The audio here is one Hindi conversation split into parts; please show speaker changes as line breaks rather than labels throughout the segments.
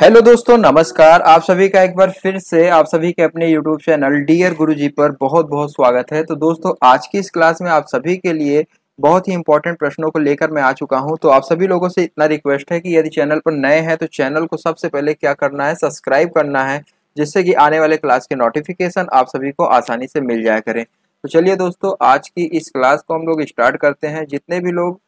हेलो दोस्तों नमस्कार आप सभी का एक बार फिर से आप सभी के अपने यूट्यूब चैनल डियर गुरुजी पर बहुत बहुत स्वागत है तो दोस्तों आज की इस क्लास में आप सभी के लिए बहुत ही इंपॉर्टेंट प्रश्नों को लेकर मैं आ चुका हूं तो आप सभी लोगों से इतना रिक्वेस्ट है कि यदि चैनल पर नए हैं तो चैनल को सबसे पहले क्या करना है सब्सक्राइब करना है जिससे कि आने वाले क्लास के नोटिफिकेशन आप सभी को आसानी से मिल जाया करें तो चलिए दोस्तों आज की इस क्लास को हम लोग स्टार्ट करते हैं जितने भी लोग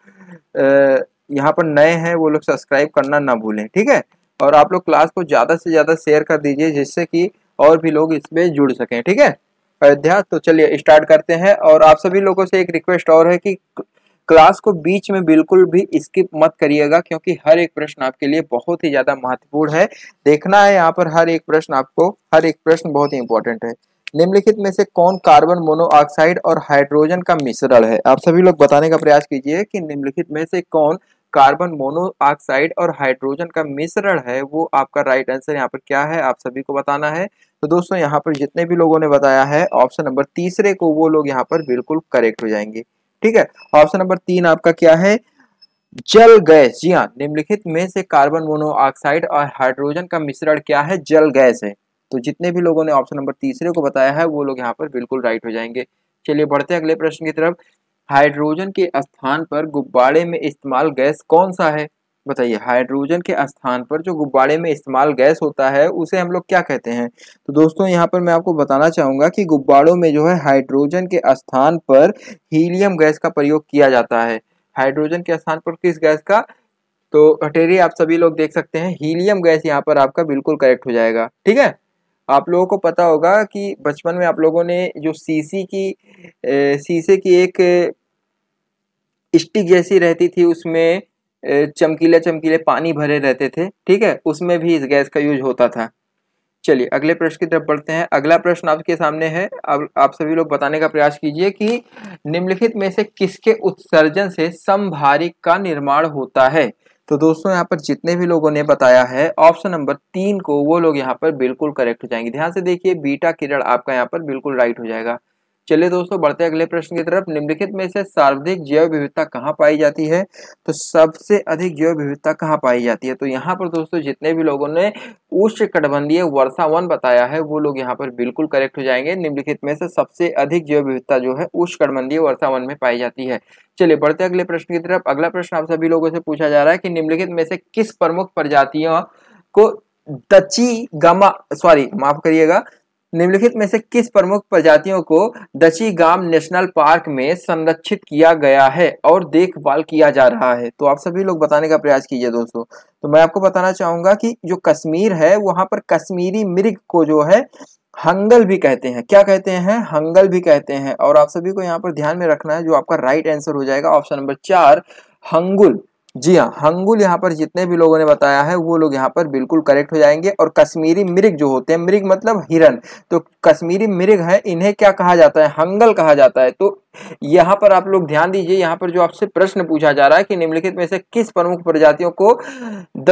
यहाँ पर नए हैं वो लोग सब्सक्राइब करना ना भूलें ठीक है और आप लोग क्लास को ज़्यादा से ज़्यादा शेयर कर दीजिए जिससे कि और भी लोग इसमें जुड़ सकें ठीक है अयोध्या तो चलिए स्टार्ट करते हैं और आप सभी लोगों से एक रिक्वेस्ट और है कि क्लास को बीच में बिल्कुल भी स्किप मत करिएगा क्योंकि हर एक प्रश्न आपके लिए बहुत ही ज़्यादा महत्वपूर्ण है देखना है यहाँ पर हर एक प्रश्न आपको हर एक प्रश्न बहुत ही इंपॉर्टेंट है निम्नलिखित में से कौन कार्बन मोनोऑक्साइड और हाइड्रोजन का मिश्रण है आप सभी लोग बताने का प्रयास कीजिए कि निम्नलिखित में से कौन कार्बन मोनोऑक्साइड और हाइड्रोजन का मिश्रण है वो आपका राइट आंसर यहाँ पर क्या है आप सभी को बताना है तो दोस्तों यहाँ पर जितने भी लोगों ने बताया है ऑप्शन नंबर तीसरे को वो लोग यहाँ पर बिल्कुल करेक्ट हो जाएंगे ठीक है ऑप्शन नंबर तीन आपका क्या है जल गैस जी हाँ निम्नलिखित में से कार्बन मोनोऑक्साइड और हाइड्रोजन का मिश्रण क्या है जल गैस है तो जितने भी लोगों ने ऑप्शन नंबर तीसरे को बताया है वो लोग यहाँ पर बिल्कुल राइट हो जाएंगे चलिए बढ़ते हैं अगले प्रश्न की तरफ हाइड्रोजन के स्थान पर गुब्बारे में इस्तेमाल गैस कौन सा है बताइए हाइड्रोजन के स्थान पर जो गुब्बारे में इस्तेमाल गैस होता है उसे हम लोग क्या कहते हैं तो दोस्तों यहाँ पर मैं आपको बताना चाहूँगा कि गुब्बारों में जो है हाइड्रोजन के स्थान पर हीलियम गैस का प्रयोग किया जाता है हाइड्रोजन के स्थान पर किस गैस का तो हटेरी आप सभी लोग देख सकते हैं हीलियम गैस यहाँ पर आपका बिल्कुल करेक्ट हो जाएगा ठीक है आप लोगों को पता होगा कि बचपन में आप लोगों ने जो सीसी की शीशे की एक स्टिक जैसी रहती थी उसमें चमकीले चमकीले पानी भरे रहते थे ठीक है उसमें भी इस गैस का यूज होता था चलिए अगले प्रश्न की तरफ बढ़ते हैं अगला प्रश्न आपके सामने है अब आप सभी लोग बताने का प्रयास कीजिए कि निम्नलिखित में से किसके उत्सर्जन से समभारिक का निर्माण होता है तो दोस्तों यहाँ पर जितने भी लोगों ने बताया है ऑप्शन नंबर तीन को वो लोग यहाँ पर बिल्कुल करेक्ट हो जाएंगे ध्यान से देखिए बीटा किरण आपका यहाँ पर बिल्कुल राइट हो जाएगा चलिए दोस्तों बढ़ते अगले प्रश्न की तरफ निम्नलिखित में से सर्वाधिक जैव विविधता कहाँ पाई जाती है तो सबसे अधिक जैव विविधता कहाँ पाई जाती है तो यहाँ पर दोस्तों जितने भी लोगों ने उच्च कटबंधीय वन बताया है वो लोग यहाँ पर बिल्कुल करेक्ट हो जाएंगे निम्नलिखित में से सबसे अधिक जैव विविधता जो है उच्च कटबंधीय वन में पाई जाती है चलिए बढ़ते अगले प्रश्न की तरफ अगला प्रश्न आप सभी लोगों से पूछा जा रहा है कि निम्नलिखित में से किस प्रमुख प्रजातियों को दची गमा सॉरी माफ करिएगा निम्नलिखित में से किस प्रमुख प्रजातियों को दचीगाम नेशनल पार्क में संरक्षित किया गया है और देखभाल किया जा रहा है तो आप सभी लोग बताने का प्रयास कीजिए दोस्तों तो मैं आपको बताना चाहूंगा कि जो कश्मीर है वहां पर कश्मीरी मृग को जो है हंगल भी कहते हैं क्या कहते हैं हंगल भी कहते हैं और आप सभी को यहाँ पर ध्यान में रखना है जो आपका राइट आंसर हो जाएगा ऑप्शन नंबर चार हंगुल जी हाँ हंगुल यहाँ पर जितने भी लोगों ने बताया है वो लोग यहाँ पर बिल्कुल करेक्ट हो जाएंगे और कश्मीरी मृग जो होते हैं मृग मतलब हिरन तो कश्मीरी मृग है इन्हें क्या कहा जाता है हंगल कहा जाता है तो यहाँ पर आप लोग ध्यान दीजिए यहाँ पर जो आपसे प्रश्न पूछा जा रहा है कि निम्नलिखित में से किस प्रमुख प्रजातियों को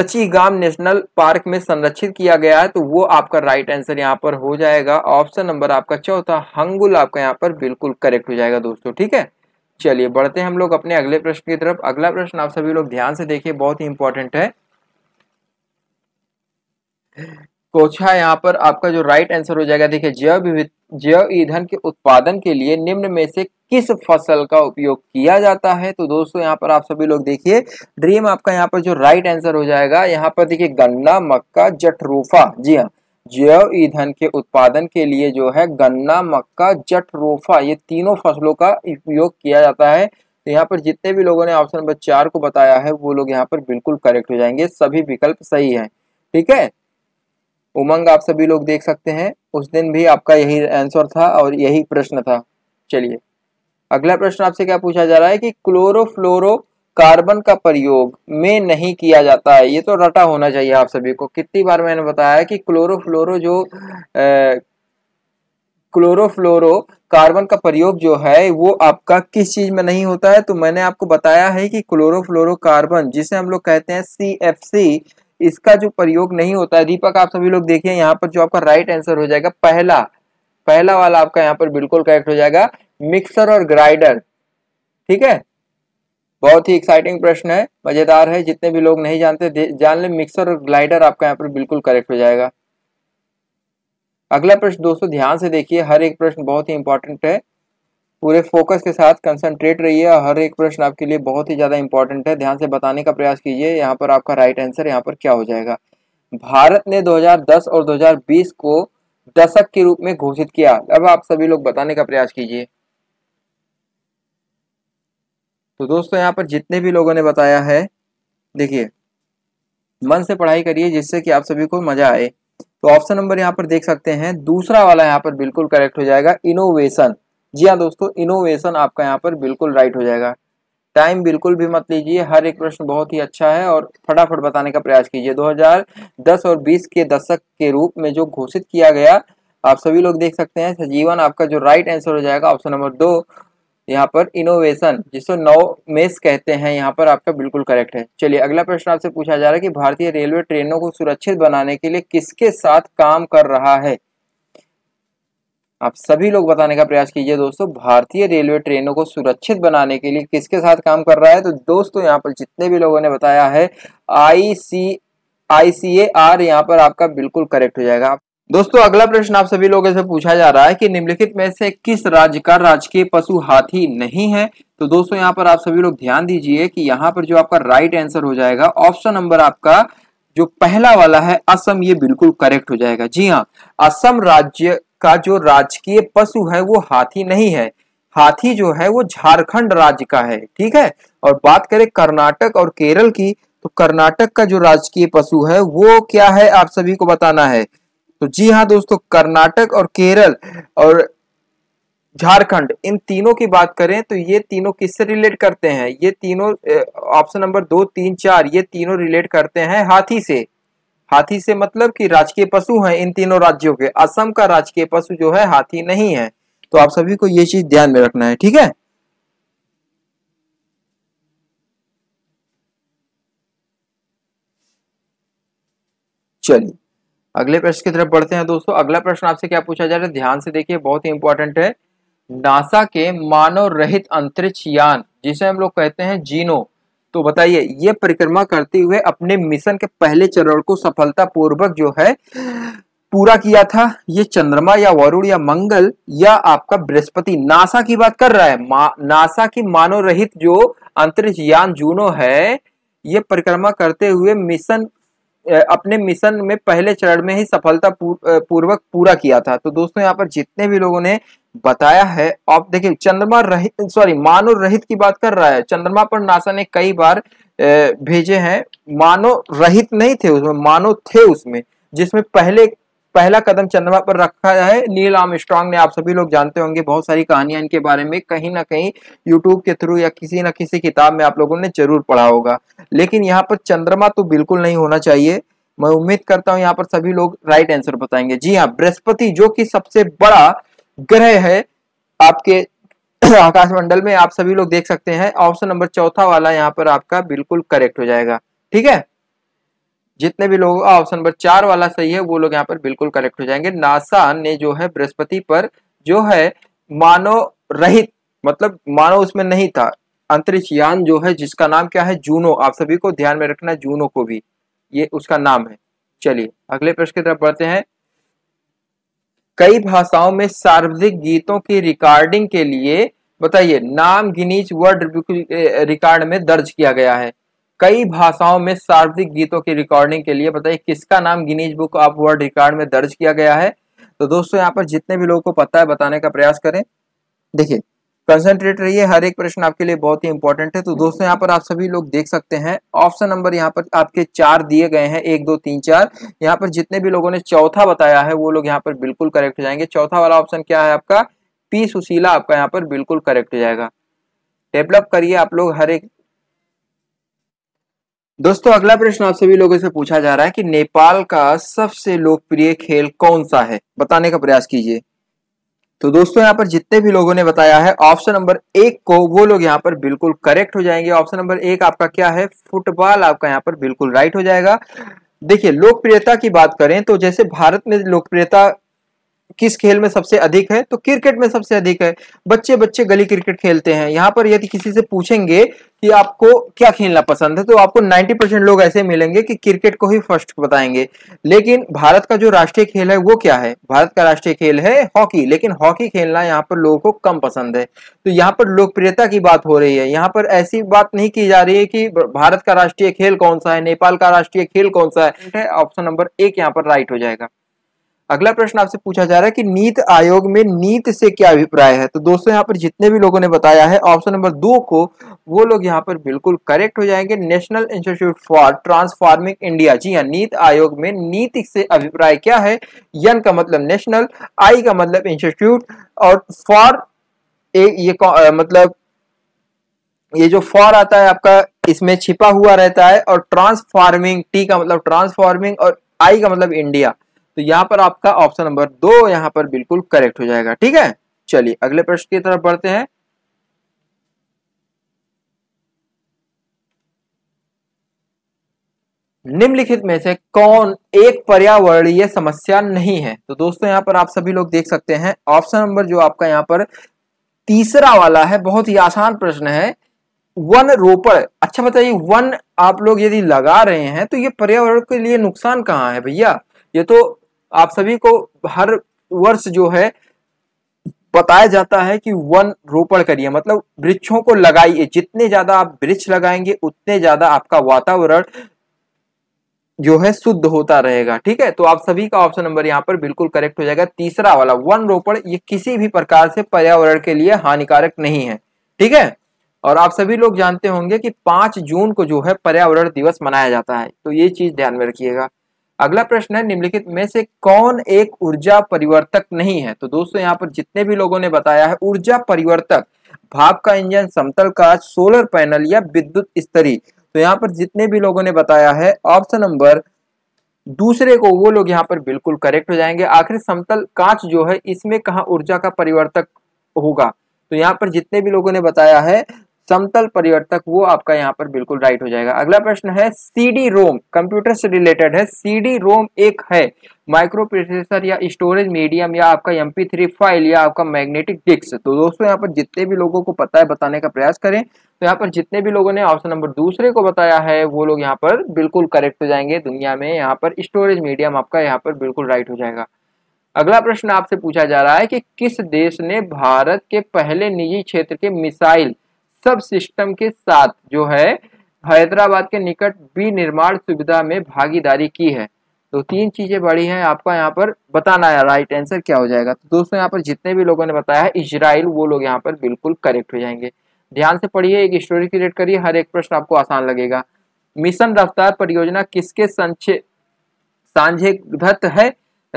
दचीगाम नेशनल पार्क में संरक्षित किया गया है तो वो आपका राइट आंसर यहाँ पर हो जाएगा ऑप्शन नंबर आपका चौथा हंगुल आपका यहाँ पर बिल्कुल करेक्ट हो जाएगा दोस्तों ठीक है चलिए बढ़ते हैं हम लोग अपने अगले प्रश्न की तरफ अगला प्रश्न आप सभी लोग ध्यान से देखिए बहुत ही इंपॉर्टेंट है कोछा यहाँ पर आपका जो राइट आंसर हो जाएगा देखिए जैव जैव ईंधन के उत्पादन के लिए निम्न में से किस फसल का उपयोग किया जाता है तो दोस्तों यहाँ पर आप सभी लोग देखिए ड्रीम आपका यहाँ पर जो राइट आंसर हो जाएगा यहाँ पर देखिए गन्ना मक्का जटरूफा जी हाँ जैव ईंधन के उत्पादन के लिए जो है गन्ना मक्का जट रोफा ये तीनों फसलों का उपयोग किया जाता है तो यहाँ पर जितने भी लोगों ने ऑप्शन नंबर चार को बताया है वो लोग यहाँ पर बिल्कुल करेक्ट हो जाएंगे सभी विकल्प सही है ठीक है उमंग आप सभी लोग देख सकते हैं उस दिन भी आपका यही आंसर था और यही प्रश्न था चलिए अगला प्रश्न आपसे क्या पूछा जा रहा है कि क्लोरोफ्लोरो कार्बन का प्रयोग में नहीं किया जाता है ये तो रटा होना चाहिए आप सभी को कितनी बार मैंने बताया कि क्लोरोफ्लोरो जो क्लोरोफ्लोरो कार्बन का प्रयोग जो है वो आपका किस चीज में नहीं होता है तो मैंने आपको बताया है कि क्लोरोफ्लोरो कार्बन जिसे हम लोग कहते हैं सी इसका जो प्रयोग नहीं होता है दीपक आप सभी लोग देखिए यहाँ पर जो आपका राइट आंसर हो जाएगा पहला पहला वाला आपका यहाँ पर बिल्कुल करेक्ट हो जाएगा मिक्सर और ग्राइडर ठीक है बहुत ही एक्साइटिंग प्रश्न है मजेदार है जितने भी लोग नहीं जानते जान ले मिक्सर और ग्लाइडर आपका यहाँ पर बिल्कुल करेक्ट हो जाएगा अगला प्रश्न दोस्तों ध्यान से देखिए हर एक प्रश्न बहुत ही इंपॉर्टेंट है पूरे फोकस के साथ कंसंट्रेट रहिए हर एक प्रश्न आपके लिए बहुत ही ज़्यादा इंपॉर्टेंट है ध्यान से बताने का प्रयास कीजिए यहाँ पर आपका राइट आंसर यहाँ पर क्या हो जाएगा भारत ने 2010 और 2020 को दशक के रूप में घोषित किया अब आप सभी लोग बताने का प्रयास कीजिए तो दोस्तों यहाँ पर जितने भी लोगों ने बताया है देखिए मन से पढ़ाई करिए जिससे कि आप सभी को मजा आए तो ऑप्शन नंबर यहाँ पर देख सकते हैं दूसरा वाला यहाँ पर बिल्कुल करेक्ट हो जाएगा इनोवेशन जी हाँ दोस्तों इनोवेशन आपका यहाँ पर बिल्कुल राइट हो जाएगा टाइम बिल्कुल भी मत लीजिए हर एक प्रश्न बहुत ही अच्छा है और फटाफट बताने का प्रयास कीजिए 2010 और 20 के दशक के रूप में जो घोषित किया गया आप सभी लोग देख सकते हैं सजीवन आपका जो राइट आंसर हो जाएगा ऑप्शन नंबर दो यहाँ पर इनोवेशन जिसको नौ मेस कहते हैं यहाँ पर आपका बिल्कुल करेक्ट है चलिए अगला प्रश्न आपसे पूछा जा रहा है कि भारतीय रेलवे ट्रेनों को सुरक्षित बनाने के लिए किसके साथ काम कर रहा है आप सभी लोग बताने का प्रयास कीजिए दोस्तों भारतीय रेलवे ट्रेनों को सुरक्षित बनाने के लिए किसके साथ काम कर रहा है तो दोस्तों यहाँ पर जितने भी लोगों ने बताया है आई सी आई सी ए आर यहाँ पर आपका बिल्कुल करेक्ट हो जाएगा दोस्तों अगला प्रश्न आप सभी लोगों से पूछा जा रहा है कि निम्नलिखित में से किस राज्य का राजकीय पशु हाथी नहीं है तो दोस्तों यहाँ पर आप सभी लोग ध्यान दीजिए कि यहाँ पर जो आपका राइट आंसर हो जाएगा ऑप्शन नंबर आपका जो पहला वाला है असम ये बिल्कुल करेक्ट हो जाएगा जी हाँ असम राज्य का जो राजकीय पशु है वो हाथी नहीं है हाथी जो है वो झारखंड राज्य का है ठीक है और बात करें कर्नाटक और केरल की तो कर्नाटक का जो राजकीय पशु है वो क्या है आप सभी को बताना है तो जी हाँ दोस्तों कर्नाटक और केरल और झारखंड इन तीनों की बात करें तो ये तीनों किससे रिलेट करते हैं ये तीनों ऑप्शन नंबर दो तीन चार ये तीनों रिलेट करते हैं हाथी से हाथी से मतलब कि राजकीय पशु हैं इन तीनों राज्यों के असम का राजकीय पशु जो है हाथी नहीं है तो आप सभी को ये चीज ध्यान में रखना है ठीक है चलिए अगले प्रश्न की तरफ बढ़ते हैं दोस्तों अगला प्रश्न आपसे क्या पूछा जा रहा है ध्यान से देखिए बहुत ही इंपॉर्टेंट है नासा के मानव रहित अंतरिक्ष यान जिसे हम लोग कहते हैं जीनो तो बताइए ये परिक्रमा करते हुए अपने मिशन के पहले चरण को सफलतापूर्वक जो है पूरा किया था ये चंद्रमा या वरुण या मंगल या आपका बृहस्पति नासा की बात कर रहा है मा, नासा की मानव रहित जो अंतरिक्ष यान जूनो है ये परिक्रमा करते हुए मिशन अपने मिशन में पहले चरण में ही सफलता पूर्वक पूरा किया था तो दोस्तों यहाँ पर जितने भी लोगों ने बताया है आप देखिए चंद्रमा रहित सॉरी मानव रहित की बात कर रहा है चंद्रमा पर नासा ने कई बार भेजे हैं मानव रहित नहीं थे उसमें मानव थे उसमें जिसमें पहले पहला कदम चंद्रमा पर रखा है नील आम स्ट्रॉन्ग ने आप सभी लोग जानते होंगे बहुत सारी कहानियां इनके बारे में कहीं ना कहीं यूट्यूब के थ्रू या किसी ना किसी किताब में आप लोगों ने जरूर पढ़ा होगा लेकिन यहाँ पर चंद्रमा तो बिल्कुल नहीं होना चाहिए मैं उम्मीद करता हूँ यहाँ पर सभी लोग राइट आंसर बताएंगे जी हाँ बृहस्पति जो कि सबसे बड़ा ग्रह है आपके आकाशमंडल में आप सभी लोग देख सकते हैं ऑप्शन नंबर चौथा वाला यहाँ पर आपका बिल्कुल करेक्ट हो जाएगा ठीक है जितने भी लोगों का ऑप्शन नंबर चार वाला सही है वो लोग यहाँ पर बिल्कुल करेक्ट हो जाएंगे नासा ने जो है बृहस्पति पर जो है मानव रहित मतलब मानव उसमें नहीं था अंतरिक्ष यान जो है जिसका नाम क्या है जूनो आप सभी को ध्यान में रखना है जूनो को भी ये उसका नाम है चलिए अगले प्रश्न की तरफ बढ़ते हैं कई भाषाओं में सार्वजनिक गीतों की रिकॉर्डिंग के लिए बताइए नाम गिनीज वर्ड रिकॉर्ड में दर्ज किया गया है कई भाषाओं में सार्वजनिक गीतों की रिकॉर्डिंग के लिए बताइए किसका नाम Guinness Book of World Record में दर्ज किया गया है तो दोस्तों यहाँ पर जितने भी लोगों को पता है बताने का प्रयास करें देखिए कंसंट्रेट रहिए हर एक प्रश्न आपके लिए बहुत ही इंपॉर्टेंट है तो दोस्तों यहाँ पर आप सभी लोग देख सकते हैं ऑप्शन नंबर यहाँ पर आपके चार दिए गए हैं एक दो तीन चार यहाँ पर जितने भी लोगों ने चौथा बताया है वो लोग यहाँ पर बिल्कुल करेक्ट हो जाएंगे चौथा वाला ऑप्शन क्या है आपका पी सुशीला आपका यहाँ पर बिल्कुल करेक्ट हो जाएगा डेवलप करिए आप लोग हर एक दोस्तों अगला प्रश्न आप सभी लोगों से पूछा जा रहा है कि नेपाल का सबसे लोकप्रिय खेल कौन सा है बताने का प्रयास कीजिए तो दोस्तों यहाँ पर जितने भी लोगों ने बताया है ऑप्शन नंबर एक को वो लोग यहाँ पर बिल्कुल करेक्ट हो जाएंगे ऑप्शन नंबर एक आपका क्या है फुटबॉल आपका यहाँ पर बिल्कुल राइट हो जाएगा देखिए लोकप्रियता की बात करें तो जैसे भारत में लोकप्रियता किस खेल में सबसे अधिक है तो क्रिकेट में सबसे अधिक है बच्चे बच्चे गली क्रिकेट खेलते हैं यहाँ पर यदि किसी से पूछेंगे कि आपको क्या खेलना पसंद है तो आपको 90 परसेंट लोग ऐसे मिलेंगे कि क्रिकेट को ही फर्स्ट बताएंगे लेकिन भारत का जो राष्ट्रीय खेल है वो क्या है भारत का राष्ट्रीय खेल है हॉकी लेकिन हॉकी खेलना यहाँ पर लोगों को कम पसंद है तो यहाँ पर लोकप्रियता की बात हो रही है यहाँ पर ऐसी बात नहीं की जा रही है कि भारत का राष्ट्रीय खेल कौन सा है नेपाल का राष्ट्रीय खेल कौन सा है ऑप्शन नंबर एक यहाँ पर राइट हो जाएगा अगला प्रश्न आपसे पूछा जा रहा है कि नीत आयोग में नीत से क्या अभिप्राय है तो दोस्तों यहाँ पर जितने भी लोगों ने बताया है ऑप्शन नंबर दो को वो लोग यहाँ पर बिल्कुल करेक्ट हो जाएंगे National Institute for Transforming India जी हाँ नीत आयोग में नीति से अभिप्राय क्या है यन का मतलब नेशनल आई का मतलब इंस्टीट्यूट और फॉर ये आ, मतलब ये जो फॉर आता है आपका इसमें छिपा हुआ रहता है और ट्रांसफॉर्मिंग टी का मतलब ट्रांसफॉर्मिंग और आई का मतलब इंडिया तो यहाँ पर आपका ऑप्शन नंबर दो यहाँ पर बिल्कुल करेक्ट हो जाएगा ठीक है चलिए अगले प्रश्न की तरफ बढ़ते हैं निम्नलिखित में से कौन एक पर्यावरणीय समस्या नहीं है तो दोस्तों यहाँ पर आप सभी लोग देख सकते हैं ऑप्शन नंबर जो आपका यहाँ पर तीसरा वाला है बहुत ही आसान प्रश्न है वन रोपण अच्छा बताइए वन आप लोग यदि लगा रहे हैं तो ये पर्यावरण के लिए नुकसान कहाँ है भैया ये तो आप सभी को हर वर्ष जो है बताया जाता है कि वन रोपण करिए मतलब वृक्षों को लगाइए जितने ज्यादा आप वृक्ष लगाएंगे उतने ज्यादा आपका वातावरण जो है शुद्ध होता रहेगा ठीक है तो आप सभी का ऑप्शन नंबर यहाँ पर बिल्कुल करेक्ट हो जाएगा तीसरा वाला वन रोपण ये किसी भी प्रकार से पर्यावरण के लिए हानिकारक नहीं है ठीक है और आप सभी लोग जानते होंगे कि पांच जून को जो है पर्यावरण दिवस मनाया जाता है तो ये चीज ध्यान में रखिएगा अगला प्रश्न है निम्नलिखित में से कौन एक ऊर्जा परिवर्तक नहीं है तो दोस्तों यहाँ पर जितने भी लोगों ने बताया है ऊर्जा परिवर्तक भाप का इंजन समतल काज सोलर पैनल या विद्युत स्तरी तो यहाँ पर जितने भी लोगों ने बताया है ऑप्शन नंबर दूसरे को वो लोग यहाँ पर बिल्कुल करेक्ट हो जाएंगे आखिर समतल कांच जो है इसमें कहा ऊर्जा का परिवर्तक होगा तो यहाँ पर जितने भी लोगों ने बताया है समतल परिवर्तक वो आपका यहाँ पर बिल्कुल राइट हो जाएगा अगला प्रश्न है सीडी रोम कंप्यूटर से रिलेटेड है सीडी रोम एक है माइक्रो प्रोसेसर या स्टोरेज मीडियम या आपका एम थ्री फाइल या आपका मैग्नेटिक डिस्क तो दोस्तों यहाँ पर जितने भी लोगों को पता है बताने का प्रयास करें तो यहाँ पर जितने भी लोगों ने ऑप्शन नंबर दूसरे को बताया है वो लोग यहाँ पर बिल्कुल करेक्ट हो जाएंगे दुनिया में यहाँ पर स्टोरेज मीडियम आपका यहाँ पर बिल्कुल राइट हो जाएगा अगला प्रश्न आपसे पूछा जा रहा है कि किस देश ने भारत के पहले निजी क्षेत्र के मिसाइल सब सिस्टम के साथ जो है हैदराबाद के निकट विनिर्माण सुविधा में भागीदारी की है तो तीन चीजें बड़ी हैं आपका यहाँ पर बताना है राइट आंसर क्या हो जाएगा तो दोस्तों यहाँ पर जितने भी लोगों ने बताया है इसराइल वो लोग यहाँ पर बिल्कुल करेक्ट हो जाएंगे ध्यान से पढ़िए एक स्टोरी क्रिएट करिए हर एक प्रश्न आपको आसान लगेगा मिशन रफ्तार परियोजना किसके संक्षे सांझे है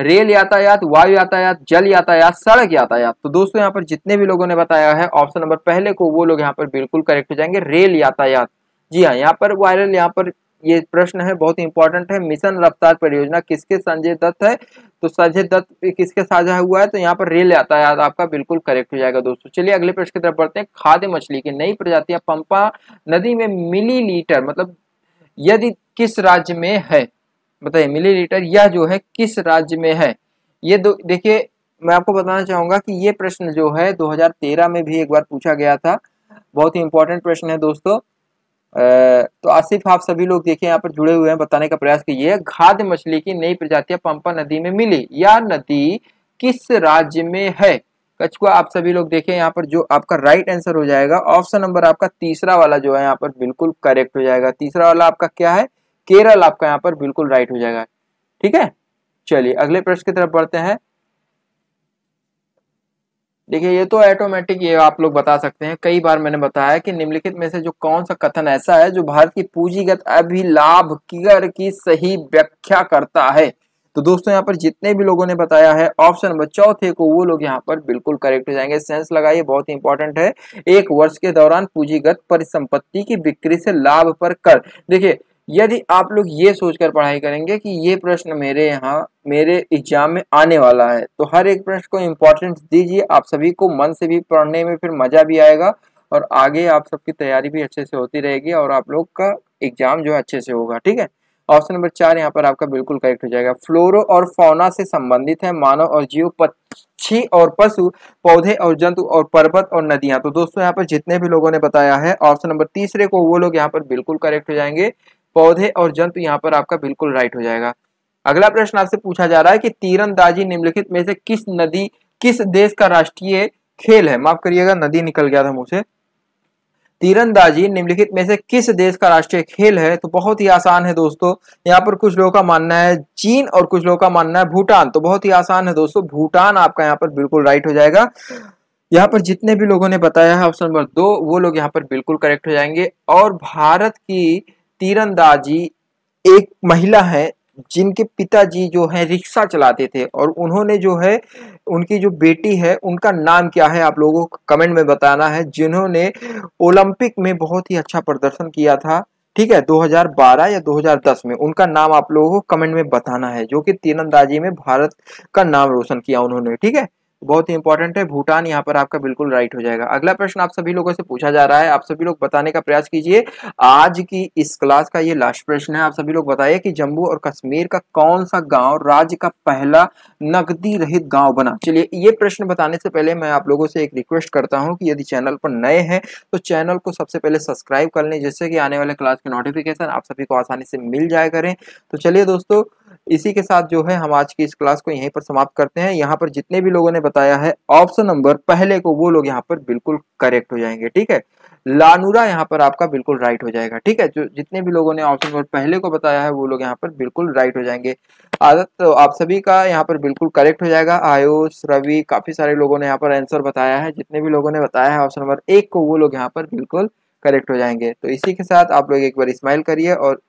रेल यातायात वायु यातायात जल यातायात सड़क यातायात तो दोस्तों यहाँ पर जितने भी लोगों ने बताया है ऑप्शन नंबर पहले को वो लोग यहाँ पर बिल्कुल करेक्ट हो जाएंगे रेल यातायात जी हाँ यहाँ पर वायरल यहाँ पर ये प्रश्न है बहुत इंपॉर्टेंट है मिशन रफ्तार परियोजना किसके संजय दत्त है तो संजय दत्त किसके साझा हुआ है तो यहाँ पर रेल यातायात आपका बिल्कुल करेक्ट हो जाएगा दोस्तों चलिए अगले प्रश्न की तरफ बढ़ते हैं खाद्य मछली की नई प्रजातियां पंपा नदी में मिली मतलब यदि किस राज्य में है बताइए मिलीलीटर यह जो है किस राज्य में है ये दो देखिए मैं आपको बताना चाहूंगा कि ये प्रश्न जो है 2013 में भी एक बार पूछा गया था बहुत ही इंपॉर्टेंट प्रश्न है दोस्तों तो आसिफ आप सभी लोग देखिए यहाँ पर जुड़े हुए हैं बताने का प्रयास कीजिए घाद मछली की नई प्रजातियां पंपा नदी में मिली यह नदी किस राज्य में है कछुआ आप सभी लोग देखें यहाँ पर जो आपका राइट आंसर हो जाएगा ऑप्शन नंबर आपका तीसरा वाला जो है यहाँ पर बिल्कुल करेक्ट हो जाएगा तीसरा वाला आपका क्या है केरल आपका यहाँ पर बिल्कुल राइट हो जाएगा ठीक है चलिए अगले प्रश्न की तरफ बढ़ते हैं देखिए ये तो ऑटोमेटिक ये आप लोग बता सकते हैं कई बार मैंने बताया कि निम्नलिखित में से जो कौन सा कथन ऐसा है जो भारत की पूंजीगत अभिलाभ कर की सही व्याख्या करता है तो दोस्तों यहाँ पर जितने भी लोगों ने बताया है ऑप्शन नंबर चौथे को वो लोग यहाँ पर बिल्कुल करेक्ट हो जाएंगे सेंस लगाइए बहुत इंपॉर्टेंट है एक वर्ष के दौरान पूंजीगत परिसंपत्ति की बिक्री से लाभ पर कर देखिए यदि आप लोग ये सोचकर पढ़ाई करेंगे कि ये प्रश्न मेरे यहाँ मेरे एग्जाम में आने वाला है तो हर एक प्रश्न को इम्पोर्टेंस दीजिए आप सभी को मन से भी पढ़ने में फिर मज़ा भी आएगा और आगे आप सबकी तैयारी भी अच्छे से होती रहेगी और आप लोग का एग्जाम जो है अच्छे से होगा ठीक है ऑप्शन नंबर चार यहाँ पर आपका बिल्कुल करेक्ट हो जाएगा फ्लोरो और फौना से संबंधित है मानव और जीव पक्षी और पशु पौधे और जंतु और पर्वत और नदियां तो दोस्तों यहाँ पर जितने भी लोगों ने बताया है ऑप्शन नंबर तीसरे को वो लोग यहाँ पर बिल्कुल करेक्ट हो जाएंगे पौधे और जंतु यहाँ पर आपका बिल्कुल राइट हो जाएगा अगला प्रश्न आपसे पूछा जा रहा है कि तीरंदाजी निम्नलिखित में से किस नदी किस देश का राष्ट्रीय खेल है माफ करिएगा नदी निकल गया था मुझसे तीरंदाजी निम्नलिखित में से किस देश का राष्ट्रीय खेल है तो बहुत ही आसान है दोस्तों यहाँ पर कुछ लोगों का मानना है चीन और कुछ लोगों का मानना है भूटान तो बहुत ही आसान है दोस्तों भूटान आपका यहाँ पर बिल्कुल राइट हो जाएगा यहाँ पर जितने भी लोगों ने बताया है ऑप्शन नंबर दो वो लोग यहाँ पर बिल्कुल करेक्ट हो जाएंगे और भारत की तीरंदाजी एक महिला है जिनके पिताजी जो है रिक्शा चलाते थे और उन्होंने जो है उनकी जो बेटी है उनका नाम क्या है आप लोगों को कमेंट में बताना है जिन्होंने ओलंपिक में बहुत ही अच्छा प्रदर्शन किया था ठीक है 2012 या 2010 में उनका नाम आप लोगों को कमेंट में बताना है जो कि तीरंदाजी में भारत का नाम रोशन किया उन्होंने ठीक है बहुत ही इंपॉर्टेंट है भूटान यहाँ पर आपका बिल्कुल राइट हो जाएगा अगला प्रश्न आप सभी लोगों से पूछा जा रहा है आप सभी लोग बताने का प्रयास कीजिए आज की इस क्लास का ये लास्ट प्रश्न है आप सभी लोग बताइए कि जम्मू और कश्मीर का कौन सा गांव राज्य का पहला नकदी रहित गांव बना चलिए ये प्रश्न बताने से पहले मैं आप लोगों से एक रिक्वेस्ट करता हूँ कि यदि चैनल पर नए हैं तो चैनल को सबसे पहले सब्सक्राइब कर लें जिससे कि आने वाले क्लास के नोटिफिकेशन आप सभी को आसानी से मिल जाए करें तो चलिए दोस्तों इसी के साथ जो है हम आज की इस क्लास को यहीं पर समाप्त करते हैं यहाँ पर जितने भी लोगों ने बताया है ऑप्शन नंबर पहले को वो लोग यहाँ पर बिल्कुल करेक्ट हो जाएंगे ठीक है लानूरा यहाँ पर आपका बिल्कुल राइट हो जाएगा ठीक है जो जितने भी लोगों ने ऑप्शन नंबर पहले को बताया है वो लोग यहाँ पर बिल्कुल राइट हो जाएंगे आदत तो आप सभी का यहाँ पर बिल्कुल करेक्ट हो जाएगा आयुष रवि काफी सारे लोगों ने यहाँ पर आंसर बताया है जितने भी लोगों ने बताया है ऑप्शन नंबर एक को वो लोग यहाँ पर बिल्कुल करेक्ट हो जाएंगे तो इसी के साथ आप लोग एक बार स्माइल करिए और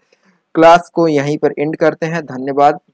क्लास को यहीं पर एंड करते हैं धन्यवाद